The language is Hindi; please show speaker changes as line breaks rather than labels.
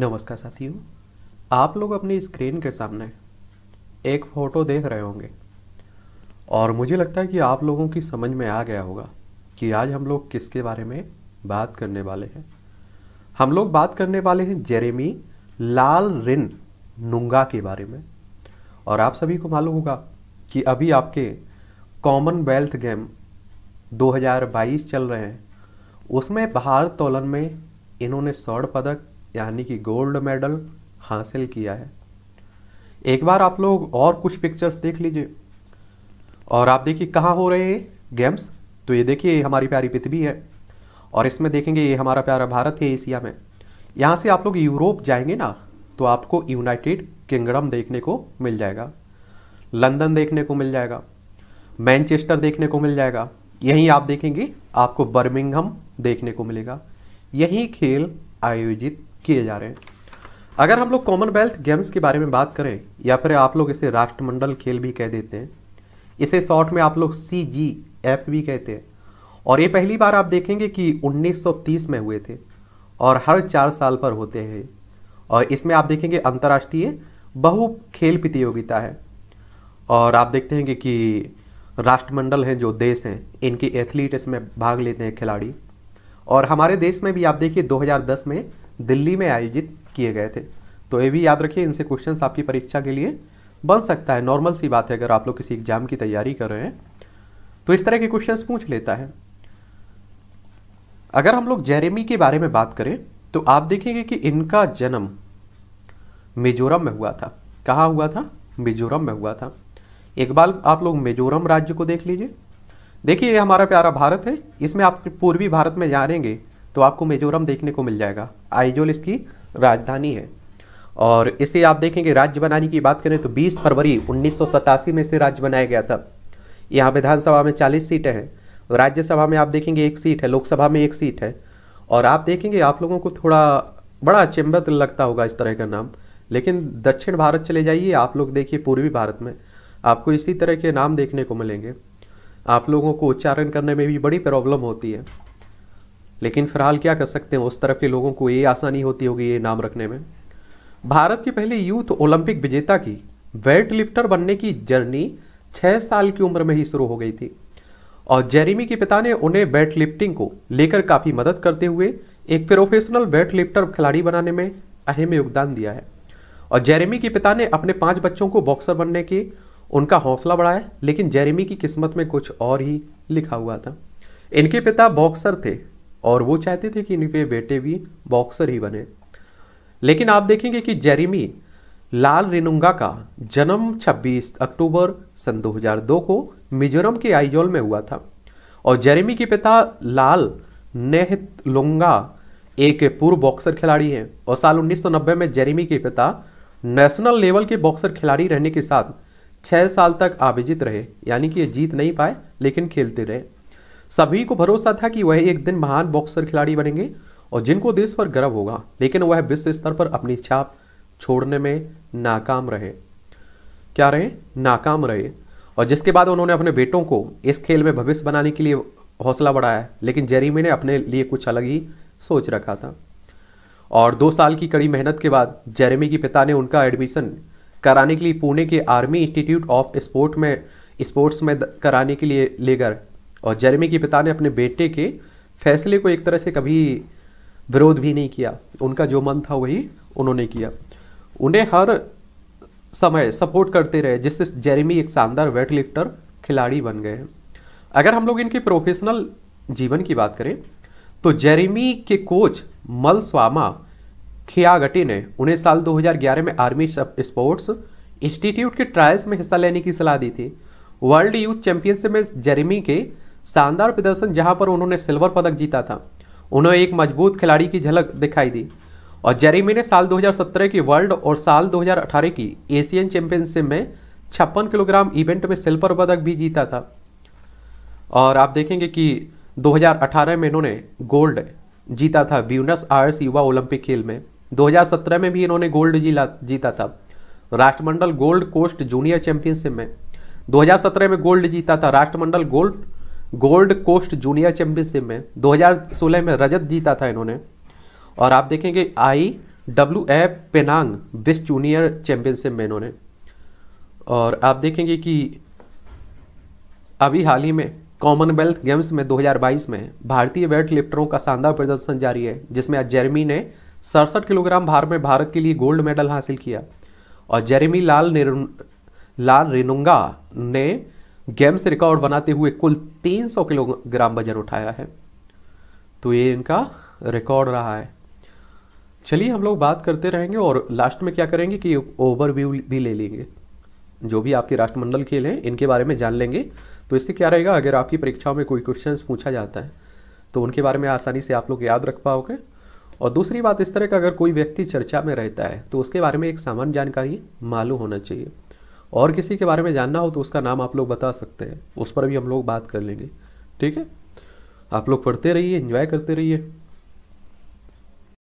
नमस्कार साथियों आप लोग अपनी स्क्रीन के सामने एक फ़ोटो देख रहे होंगे और मुझे लगता है कि आप लोगों की समझ में आ गया होगा कि आज हम लोग किसके बारे में बात करने वाले हैं हम लोग बात करने वाले हैं जेरेमी लाल रिन नुंगा के बारे में और आप सभी को मालूम होगा कि अभी आपके कॉमनवेल्थ गेम 2022 चल रहे हैं उसमें तोलन में इन्होंने स्वर्ण पदक यानी कि गोल्ड मेडल हासिल किया है एक बार आप लोग और कुछ पिक्चर्स देख लीजिए और आप देखिए कहाँ हो रहे हैं गेम्स तो ये देखिए हमारी प्यारी पृथ्वी है और इसमें देखेंगे ये हमारा प्यारा भारत है एशिया में यहाँ से आप लोग यूरोप जाएंगे ना तो आपको यूनाइटेड किंगडम देखने को मिल जाएगा लंदन देखने को मिल जाएगा मैनचेस्टर देखने को मिल जाएगा यहीं आप देखेंगे आपको बर्मिंगहम देखने को मिलेगा यही खेल आयोजित किए जा रहे हैं अगर हम लोग कॉमनवेल्थ गेम्स के बारे में बात करें या फिर आप लोग इसे राष्ट्रमंडल खेल भी कह देते हैं इसे शॉर्ट में आप लोग सी जी एप भी कहते हैं और ये पहली बार आप देखेंगे कि 1930 में हुए थे और हर चार साल पर होते हैं और इसमें आप देखेंगे अंतर्राष्ट्रीय बहु खेल प्रतियोगिता है और आप देखते हैं कि राष्ट्रमंडल हैं जो देश हैं इनके एथलीट इसमें भाग लेते हैं खिलाड़ी और हमारे देश में भी आप देखिए 2010 में दिल्ली में आयोजित किए गए थे तो ये भी याद रखिए इनसे क्वेश्चन आपकी परीक्षा के लिए बन सकता है नॉर्मल सी बात है अगर आप लोग किसी एग्जाम की तैयारी कर रहे हैं तो इस तरह के क्वेश्चंस पूछ लेता है अगर हम लोग जेरेमी के बारे में बात करें तो आप देखेंगे कि इनका जन्म मिजोरम में हुआ था कहाँ हुआ था मिजोरम में हुआ था एक बार आप लोग मिजोरम राज्य को देख लीजिए देखिए ये हमारा प्यारा भारत है इसमें आप पूर्वी भारत में जानेंगे तो आपको मिजोरम देखने को मिल जाएगा आइजोल इसकी राजधानी है और इसे आप देखेंगे राज्य बनाने की बात करें तो 20 फरवरी उन्नीस में इसे राज्य बनाया गया था यहाँ विधानसभा में 40 सीटें हैं राज्यसभा में आप देखेंगे एक सीट है लोकसभा में एक सीट है और आप देखेंगे आप लोगों को थोड़ा बड़ा अचंभित लगता होगा इस तरह का नाम लेकिन दक्षिण भारत चले जाइए आप लोग देखिए पूर्वी भारत में आपको इसी तरह के नाम देखने को मिलेंगे आप लोगों को उच्चारण करने में भी बड़ी प्रॉब्लम होती है लेकिन फिलहाल क्या कर सकते हैं उस तरफ के लोगों को ये आसानी होती होगी ये नाम रखने में भारत के पहले यूथ ओलंपिक विजेता की वेट लिफ्टर बनने की जर्नी छः साल की उम्र में ही शुरू हो गई थी और जेरिमी के पिता ने उन्हें वेट लिफ्टिंग को लेकर काफ़ी मदद करते हुए एक प्रोफेशनल वेट लिफ्टर खिलाड़ी बनाने में अहम योगदान दिया है और जेरेमी के पिता ने अपने पांच बच्चों को बॉक्सर बनने के उनका हौसला बढ़ाया लेकिन जेरेमी की किस्मत में कुछ और ही लिखा हुआ था इनके पिता बॉक्सर थे और वो चाहते थे कि इनके बेटे भी बॉक्सर ही बने लेकिन आप देखेंगे कि जेरिमी लाल रेनुंगा का जन्म 26 अक्टूबर सन 2002 को मिजोरम के आइजोल में हुआ था और जेरेमी के पिता लाल लोंगा एक पूर्व बॉक्सर खिलाड़ी हैं और साल 1990 में जेरेमी के पिता नेशनल लेवल के बॉक्सर खिलाड़ी रहने के साथ छः साल तक आवेजित रहे यानी कि ये जीत नहीं पाए लेकिन खेलते रहे सभी को भरोसा था कि वह एक दिन महान बॉक्सर खिलाड़ी बनेंगे और जिनको देश पर गर्व होगा लेकिन वह विश्व स्तर पर अपनी छाप छोड़ने में नाकाम रहे क्या रहे नाकाम रहे और जिसके बाद उन्होंने अपने बेटों को इस खेल में भविष्य बनाने के लिए हौसला बढ़ाया लेकिन जेरीमी ने अपने लिए कुछ अलग ही सोच रखा था और दो साल की कड़ी मेहनत के बाद जेरेमी के पिता ने उनका एडमिशन कराने के लिए पुणे के आर्मी इंस्टीट्यूट ऑफ स्पोर्ट में स्पोर्ट्स में कराने के लिए लेकर और जर्मी के पिता ने अपने बेटे के फैसले को एक तरह से कभी विरोध भी नहीं किया उनका जो मन था वही उन्होंने किया उन्हें हर समय सपोर्ट करते रहे जिससे जेरेमी एक शानदार वेट लिफ्टर खिलाड़ी बन गए अगर हम लोग इनके प्रोफेशनल जीवन की बात करें तो जेरेमी के कोच मल स्वामा खियागटी ने उन्हें साल 2011 में आर्मी स्पोर्ट्स इंस्टीट्यूट के ट्रायल्स में हिस्सा लेने की सलाह दी थी वर्ल्ड यूथ चैंपियनशिप में जेरेमी के शानदार प्रदर्शन जहां पर उन्होंने सिल्वर पदक जीता था उन्हें एक मजबूत खिलाड़ी की झलक दिखाई दी और जेरेमी ने साल 2017 की वर्ल्ड और साल 2018 की एशियन चैंपियनशिप में छप्पन किलोग्राम इवेंट में सिल्वर पदक भी जीता था और आप देखेंगे कि 2018 में इन्होंने गोल्ड जीता था व्यूनस आयर्स युवा ओलंपिक खेल में 2017 में भी इन्होंने गोल्ड जीता था राष्ट्रमंडल गोल्ड कोस्ट जूनियर चैंपियनशिप में 2017 में गोल्ड जीता था राष्ट्रमंडल gold gold coast junior championship में 2016 में रजत जीता था इन्होंने और आप देखेंगे आई डब्ल्यू एफ पेनांग विश्व जूनियर चैंपियनशिप में इन्होंने और आप देखेंगे कि अभी हाल ही में कॉमनवेल्थ गेम्स में 2022 में भारतीय वेट लिफ्टरों का शानदार प्रदर्शन जारी है जिसमें आज जेरेमी ने सड़सठ किलोग्राम भार में भारत के लिए गोल्ड मेडल हासिल किया और जेरेमी लाल लाल रेनुंगा ने गेम्स रिकॉर्ड बनाते हुए कुल 300 किलोग्राम वजन उठाया है तो ये इनका रिकॉर्ड रहा है चलिए हम लोग बात करते रहेंगे और लास्ट में क्या करेंगे कि ओवरव्यू भी ले लेंगे जो भी आपके राष्ट्रमंडल खेल हैं इनके बारे में जान लेंगे तो इससे क्या रहेगा अगर आपकी परीक्षाओं में कोई क्वेश्चन पूछा जाता है तो उनके बारे में आसानी से आप लोग याद रख पाओगे और दूसरी बात इस तरह का अगर कोई व्यक्ति चर्चा में रहता है तो उसके बारे में एक सामान्य जानकारी मालूम होना चाहिए और किसी के बारे में जानना हो तो उसका नाम आप लोग बता सकते हैं उस पर भी हम लोग बात कर लेंगे ठीक है आप लोग पढ़ते रहिए इन्जॉय करते रहिए